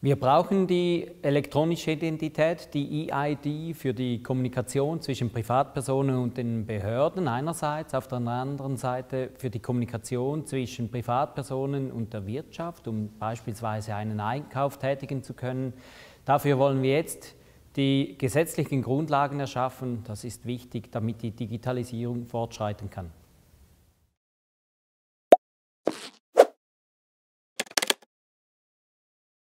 Wir brauchen die elektronische Identität, die EID, für die Kommunikation zwischen Privatpersonen und den Behörden einerseits, auf der anderen Seite für die Kommunikation zwischen Privatpersonen und der Wirtschaft, um beispielsweise einen Einkauf tätigen zu können. Dafür wollen wir jetzt die gesetzlichen Grundlagen erschaffen. Das ist wichtig, damit die Digitalisierung fortschreiten kann.